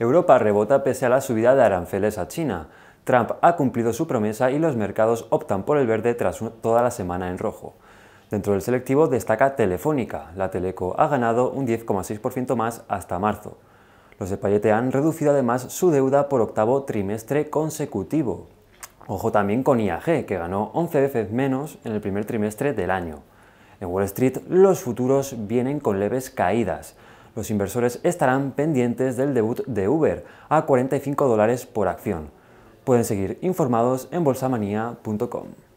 Europa rebota pese a la subida de aranceles a China. Trump ha cumplido su promesa y los mercados optan por el verde tras toda la semana en rojo. Dentro del selectivo destaca Telefónica. La Teleco ha ganado un 10,6% más hasta marzo. Los de Payete han reducido además su deuda por octavo trimestre consecutivo. Ojo también con IAG, que ganó 11 veces menos en el primer trimestre del año. En Wall Street los futuros vienen con leves caídas los inversores estarán pendientes del debut de Uber a 45 dólares por acción. Pueden seguir informados en bolsamanía.com.